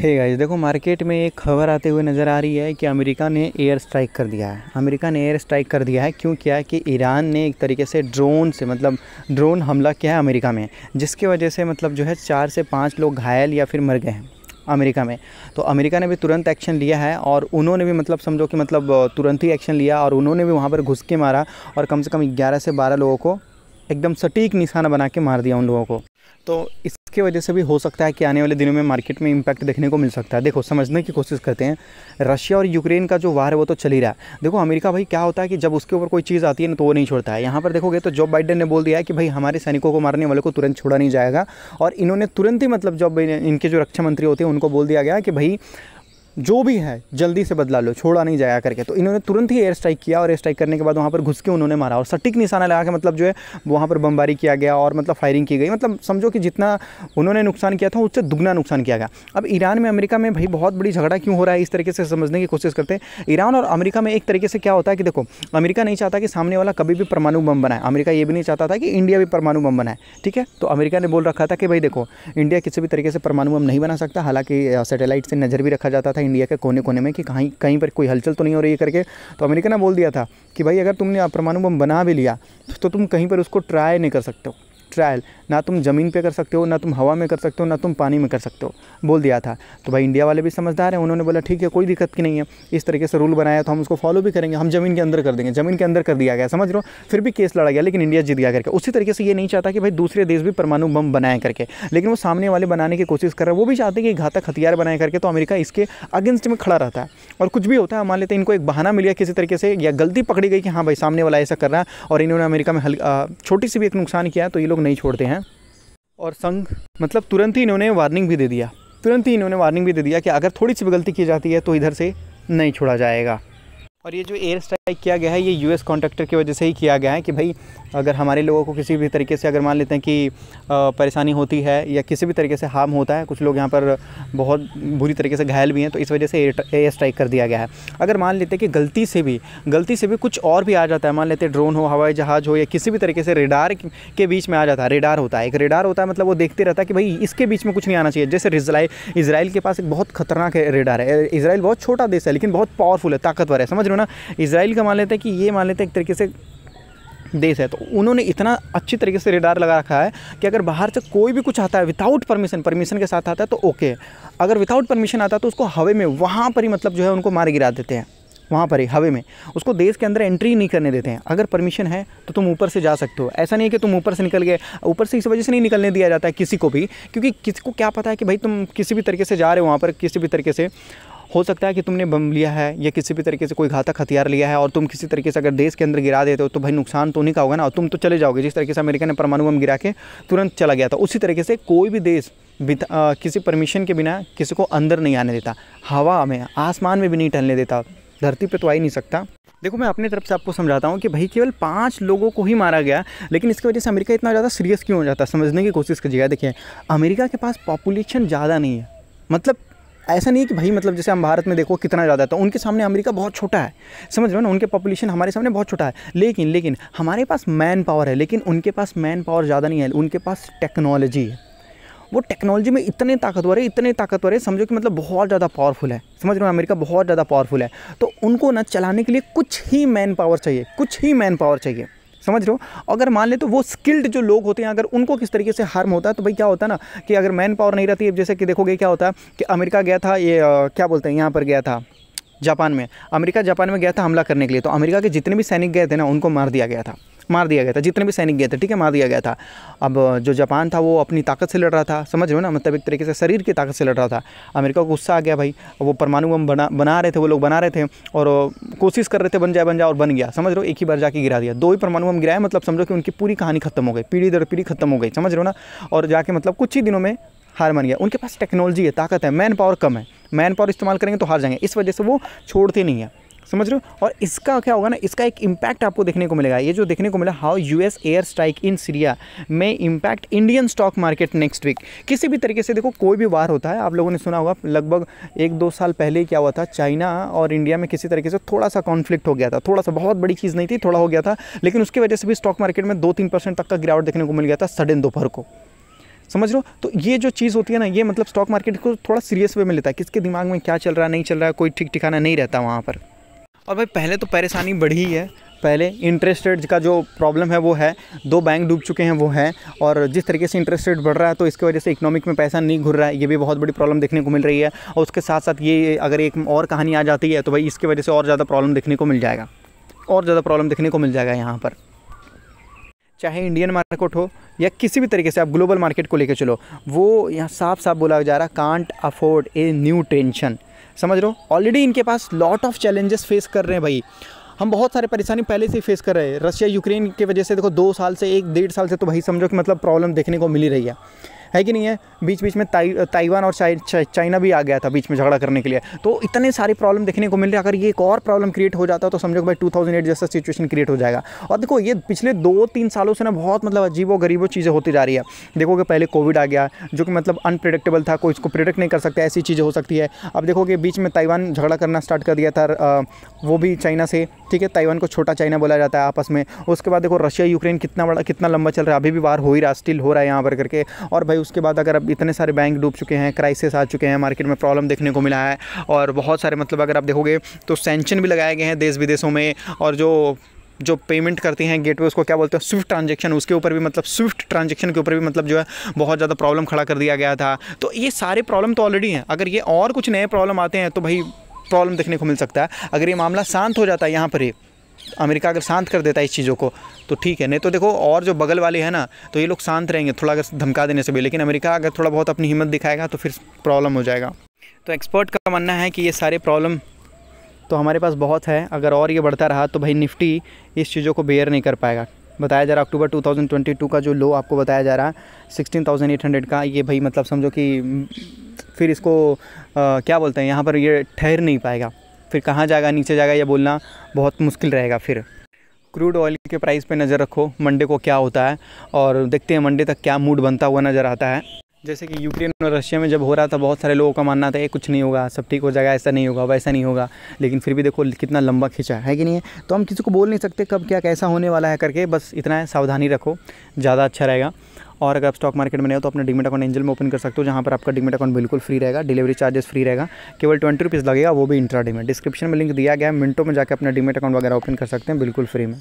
hey guys देखो market में एक खबर आते हुए नज़र आ रही है कि अमेरिका ने एयर स्ट्राइक कर दिया है अमेरिका ने एयर स्ट्राइक कर दिया है क्यों क्या है कि ईरान ने एक तरीके से ड्रोन से मतलब ड्रोन हमला किया है अमेरिका में जिसके वजह से मतलब जो है चार से पाँच लोग घायल या फिर मर गए हैं अमेरिका में तो अमेरिका ने भी तुरंत एक्शन लिया है और उन्होंने भी मतलब समझो कि मतलब तुरंत ही एक्शन लिया और उन्होंने भी वहाँ पर घुस के मारा और कम से कम ग्यारह से बारह लोगों को एकदम सटीक निशाना बना के मार दिया उन लोगों को तो इस इसके वजह से भी हो सकता है कि आने वाले दिनों में मार्केट में इम्पैक्ट देखने को मिल सकता है देखो समझने की कोशिश करते हैं रशिया और यूक्रेन का जो वार है वो तो चल ही रहा है देखो अमेरिका भाई क्या होता है कि जब उसके ऊपर कोई चीज़ आती है ना तो वो नहीं छोड़ता है यहाँ पर देखोगे तो जो बाइडन ने बोल दिया है कि भाई हमारे सैनिकों को मारने वाले को तुरंत छोड़ा नहीं जाएगा और इन्होंने तुरंत ही मतलब जब इनके जो रक्षा मंत्री होते हैं उनको बोल दिया गया कि भाई जो भी है जल्दी से बदला लो छोड़ा नहीं जाया करके तो इन्होंने तुरंत ही एयर स्ट्राइक किया और एयर स्ट्राइक करने के बाद वहाँ पर घुस के उन्होंने मारा और सटीक निशाना लगा के मतलब जो है वहाँ पर बमबारी किया गया और मतलब फायरिंग की गई मतलब समझो कि जितना उन्होंने नुकसान किया था उससे दुगना नुकसान किया गया अब ईरान में अमरीका में भाई बहुत बड़ी झगड़ा क्यों हो रहा है इस तरीके से समझने की कोशिश करते हैं ईरान और अमरीका में एक तरीके से क्या होता है कि देखो अमरीका नहीं चाहता कि सामने वाला कभी भी परमाणु बम बनाए अमरीका ये भी नहीं चाहता था कि इंडिया भी परमाणु बम बनाए ठीक है तो अमरीका ने बोल रखा था कि भाई देखो इंडिया किसी भी तरीके से परमाणु बम नहीं बना सकता हालांकि सेटेलाइट से नज़र भी रखा जाता था था इंडिया के कोने कोने में कि कहीं कहीं पर कोई हलचल तो नहीं हो रही है करके तो अमेरिका ने बोल दिया था कि भाई अगर तुमने परमाणु बम बना भी लिया तो तुम कहीं पर उसको ट्राई नहीं कर सकते हो ट्रायल ना तुम ज़मीन पे कर सकते हो ना तुम हवा में कर सकते हो ना तुम पानी में कर सकते हो बोल दिया था तो भाई इंडिया वाले भी समझदार हैं उन्होंने बोला ठीक है कोई दिक्कत की नहीं है इस तरीके से रूल बनाया तो हम उसको फॉलो भी करेंगे हम ज़मीन के अंदर कर देंगे ज़मीन के अंदर कर दिया गया समझ लो फिर भी केस लड़ा गया लेकिन इंडिया जीत गया करके उसी तरीके से ये नहीं चाहता कि भाई दूसरे देश भी परमाणु बम बनाए करके लेकिन वो सामने वाले बनाने की कोशिश कर रहे हैं वो भी चाहते हैं कि घातक हथियार बनाए करके तो अमेरिका इसके अगेंस्ट में खड़ा रहता है और कुछ भी होता है मान लेते हैं इनको एक बहाना मिल गया किसी तरीके से या गलती पकड़ी गई कि हाँ भाई सामने वाला ऐसा कर रहा है और इन्होंने अमेरिका में छोटी सी भी एक नुकसान किया तो ये लोग लोग नहीं छोड़ते हैं और संघ मतलब तुरंत ही इन्होंने वार्निंग भी दे दिया तुरंत ही इन्होंने वार्निंग भी दे दिया कि अगर थोड़ी सी भी गलती की जाती है तो इधर से नहीं छोड़ा जाएगा और ये जो एयर स्ट्राइक किया गया है ये यूएस कॉन्ट्रैक्टर की वजह से ही किया गया है कि भाई अगर हमारे लोगों को किसी भी तरीके से अगर मान लेते हैं कि परेशानी होती है या किसी भी तरीके से हार्म होता है कुछ लोग यहाँ पर बहुत बुरी तरीके से घायल भी हैं तो इस वजह से एयर स्ट्राइक कर दिया गया है अगर मान लेते हैं कि गलती से भी गलती से भी कुछ और भी आ जाता है मान लेते हैं ड्रोन हो हवाई जहाज़ हो या किसी भी तरीके से रेडार के बीच में आ जाता है रेडार होता है एक रेडार होता है मतलब वो देखते रहता है कि भाई इसके बीच में कुछ नहीं आना चाहिए जैसे इसराइल के पास एक बहुत खतरनाक रेडार है इसराइल बहुत छोटा देश है लेकिन बहुत पावरफुल है ताकतवर है समझ समझ रहे हो ना इसराइल का मान लेते हैं कि ये मान लेते हैं एक तरीके से देश है तो उन्होंने इतना अच्छी तरीके से रेडार लगा रखा है कि अगर बाहर से कोई भी कुछ आता है विदाउट परमिशन परमिशन के साथ आता है तो ओके अगर विदाउट परमिशन आता है तो उसको हवे में वहाँ पर ही मतलब जो है उनको मार गिरा देते हैं वहाँ पर ही हवे में उसको देश के अंदर एंट्री नहीं करने देते हैं अगर परमिशन है तो तुम ऊपर से जा सकते हो ऐसा नहीं है कि तुम ऊपर से निकल गए ऊपर से इस वजह से नहीं निकलने दिया जाता है किसी को भी क्योंकि किसी को क्या पता है कि भाई तुम किसी भी तरीके से जा रहे हो वहाँ पर किसी भी तरीके से हो सकता है कि तुमने बम लिया है या किसी भी तरीके से कोई घातक हथियार लिया है और तुम किसी तरीके से अगर देश के अंदर गिरा देते हो तो भाई नुकसान तो नहीं का होगा ना और तुम तो चले जाओगे जिस तरीके से अमेरिका ने परमाणु बम गिरा के तुरंत चला गया था उसी तरीके से कोई भी देश किसी परमिशन के बिना किसी को अंदर नहीं आने देता हवा में आसमान में भी नहीं टहलने देता धरती पर तो आ ही नहीं सकता देखो मैं अपनी तरफ से आपको समझाता हूँ कि भाई केवल पाँच लोगों को ही मारा गया लेकिन इसकी वजह से अमेरिका इतना ज़्यादा सीरियस क्यों हो जाता है समझने की कोशिश कीजिएगा देखिए अमेरिका के पास पॉपुलेशन ज़्यादा नहीं है मतलब ऐसा नहीं है कि भाई मतलब जैसे हम भारत में देखो कितना ज़्यादा तो उनके सामने अमेरिका बहुत छोटा है समझ लो ना उनके पॉपुलेशन हमारे सामने बहुत छोटा है लेकिन लेकिन हमारे पास मैन पावर है लेकिन उनके पास मैन पावर ज़्यादा नहीं है उनके पास टेक्नोलॉजी है वो टेक्नोलॉजी में इतने ताकतवर है इतने ताकतवर है समझो कि मतलब बहुत ज़्यादा पावरफुल है समझ रहे हो अमेरिका बहुत ज़्यादा पावरफुल है तो उनको ना चलाने के लिए कुछ ही मैन पावर चाहिए कुछ ही मैन पावर चाहिए समझ रहे हो अगर मान ले तो वो स्किल्ड जो लोग होते हैं अगर उनको किस तरीके से हार्म होता है तो भाई क्या होता है ना कि अगर मैन पावर नहीं रहती जैसे कि देखोगे क्या होता है कि अमेरिका गया था ये क्या बोलते हैं यहाँ पर गया था जापान में अमेरिका जापान में गया था हमला करने के लिए तो अमेरिका के जितने भी सैनिक गए थे ना उनको मार दिया गया था मार दिया गया था जितने भी सैनिक गए थे ठीक है मार दिया गया था अब जो जापान था वो अपनी ताकत से लड़ रहा था समझ रहे हो ना मतलब एक तरीके से शरीर की ताकत से लड़ रहा था अमेरिका को गुस्सा आ गया भाई वो परमाणु बम बना बना रहे थे वो लोग बना रहे थे और कोशिश कर रहे थे बन जाए बन जाए और बन गया समझ रहे हो एक ही बार जाके गिरा दिया दो ही परमाणु बम गिराया मतलब समझो कि उनकी पूरी कहानी खत्म हो गई पीढ़ी दर पीढ़ी खत्म हो गई समझ रहे हो ना और जाके मतलब कुछ ही दिनों में हार मान गया उनके पास टेक्नोलॉजी है ताकत है मैन पावर कम है मैन पावर इस्तेमाल करेंगे तो हार जाएंगे इस वजह से वो छोड़ते नहीं है समझ रहे हो और इसका क्या होगा ना इसका एक इम्पैक्ट आपको देखने को मिलेगा ये जो देखने को मिला how US air strike in Syria में impact Indian stock market next week किसी भी तरीके से देखो कोई भी वार होता है आप लोगों ने सुना होगा लगभग एक दो साल पहले क्या हुआ था चाइना और इंडिया में किसी तरीके से थोड़ा सा कॉन्फ्लिक्ट हो गया था थोड़ा सा बहुत बड़ी चीज़ नहीं थी थोड़ा हो गया था लेकिन उसकी वजह से भी स्टॉक मार्केट में दो तीन परसेंट तक का गिरावट देखने को मिल गया था सडन दोपहर को समझ लो तो ये जो चीज़ होती है ना ये मतलब स्टॉक मार्केट को थोड़ा सीरियस वे में लेता है किसके दिमाग में क्या चल रहा है नहीं चल रहा है कोई ठीक ठिकाना नहीं रहता वहाँ पर और भाई पहले तो परेशानी बढ़ी ही है पहले इंटरेस्ट रेट का जो प्रॉब्लम है वो है दो बैंक डूब चुके हैं वो है और जिस तरीके से इंटरेस्ट रेट बढ़ रहा है तो इसकी वजह से इकोनॉमिक में पैसा नहीं घुर रहा है ये भी बहुत बड़ी प्रॉब्लम देखने को मिल रही है और उसके साथ साथ ये अगर एक और कहानी आ जाती है तो भाई इसकी वजह से और ज़्यादा प्रॉब्लम देखने को मिल जाएगा और ज़्यादा प्रॉब्लम देखने को मिल जाएगा यहाँ पर चाहे इंडियन मार्केट हो या किसी भी तरीके से आप ग्लोबल मार्केट को लेकर चलो वो यहाँ साफ साफ बोला जा रहा can't afford a new tension समझ रहे हो ऑलरेडी इनके पास लॉट ऑफ चैलेंजेस फेस कर रहे हैं भाई हम बहुत सारे परेशानी पहले से ही फेस कर रहे हैं रशिया यूक्रेन की वजह से देखो दो साल से एक डेढ़ साल से तो भाई समझो कि मतलब प्रॉब्लम देखने को मिल ही रही है है कि नहीं है बीच बीच में ताइ ताइवान और चाइना भी आ गया था बीच में झगड़ा करने के लिए तो इतने सारे प्रॉब्लम देखने को मिल रहे अगर ये एक और प्रॉब्लम क्रिएट हो जाता तो समझो भाई टू जैसा सिचुएशन क्रिएट हो जाएगा और देखो ये पिछले दो तीन सालों से ना बहुत मतलब अजीब गरीबों चीज़ें होती जा रही है देखो कि पहले कोविड आ गया जो कि मतलब अनप्रडिक्टेबल था कोई इसको प्रिडिक्ट नहीं कर सकता ऐसी चीज़ें हो सकती है अब देखो कि बीच में ताइवान झगड़ा करना स्टार्ट कर दिया था वो भी चाइना से ठीक है ताइवान को छोटा चाइना बोला जाता है आपस में उसके बाद देखो रशिया यूक्रेन कितना बड़ा कितना लंबा चल रहा है अभी भी वार हो ही रहा स्टिल हो रहा है यहाँ पर करके और भाई उसके बाद अगर अब इतने सारे बैंक डूब चुके हैं क्राइसिस आ चुके हैं मार्केट में प्रॉब्लम देखने को मिला है और बहुत सारे मतलब अगर आप देखोगे तो सेंशन भी लगाए गए हैं देश विदेशों में और जो जो पेमेंट करते हैं गेटवे उसको क्या बोलते हैं स्विफ्ट ट्रांजेक्शन उसके ऊपर भी मतलब स्विफ्ट ट्रांजेक्शन के ऊपर भी मतलब जो है बहुत ज़्यादा प्रॉब्लम खड़ा कर दिया गया था तो ये सारे प्रॉब्लम तो ऑलरेडी हैं अगर ये और कुछ नए प्रॉब्लम आते हैं तो भाई प्रॉब्लम देखने को मिल सकता है अगर ये मामला शांत हो जाता है यहाँ पर ही अमेरिका अगर शांत कर देता है इस चीज़ों को तो ठीक है नहीं तो देखो और जो बगल वाले हैं ना तो ये लोग शांत रहेंगे थोड़ा अगर धमका देने से भी लेकिन अमेरिका अगर थोड़ा बहुत अपनी हिम्मत दिखाएगा तो फिर प्रॉब्लम हो जाएगा तो एक्सपर्ट का मानना है कि ये सारे प्रॉब्लम तो हमारे पास बहुत है अगर और ये बढ़ता रहा तो भाई निफ्टी इस चीज़ों को बेयर नहीं कर पाएगा बताया जा रहा है अक्टूबर 2022 का जो लो आपको बताया जा रहा है 16,800 का ये भाई मतलब समझो कि फिर इसको आ, क्या बोलते हैं यहाँ पर ये ठहर नहीं पाएगा फिर कहाँ जाएगा नीचे जाएगा यह बोलना बहुत मुश्किल रहेगा फिर क्रूड ऑयल के प्राइस पे नज़र रखो मंडे को क्या होता है और देखते हैं मंडे तक क्या मूड बनता हुआ नज़र आता है जैसे कि यूक्रेन और रशिया में जब हो रहा था बहुत सारे लोगों का मानना था ये कुछ नहीं होगा सब ठीक हो जाएगा ऐसा नहीं होगा वैसा नहीं होगा लेकिन फिर भी देखो कितना लंबा खींचा है कि नहीं है तो हम किसी को बोल नहीं सकते कब क्या कैसा होने वाला है करके बस इतना है सावधानी रखो ज़्यादा अच्छा रहेगा और अगर आप स्टॉक मार्केट में नहीं हो तो अपना डिमेट अकाउंट एंजल में ओपन कर सकते हो जहाँ पर आपका डिमेट अकाउंट बिल्कुल फ्री रहेगा डिलीवरी चार्जेस फ्री रहेगा केवल ट्वेंटी रुपीज़ लगेगा वो भी इंट्रा डिमेट डिस्क्रिप्शन में लिंक दिया गया है मिनटों में जाकर अपना डिमेट अकाउंट वगैरह ओपन कर सकते हैं बिल्कुल फ्री में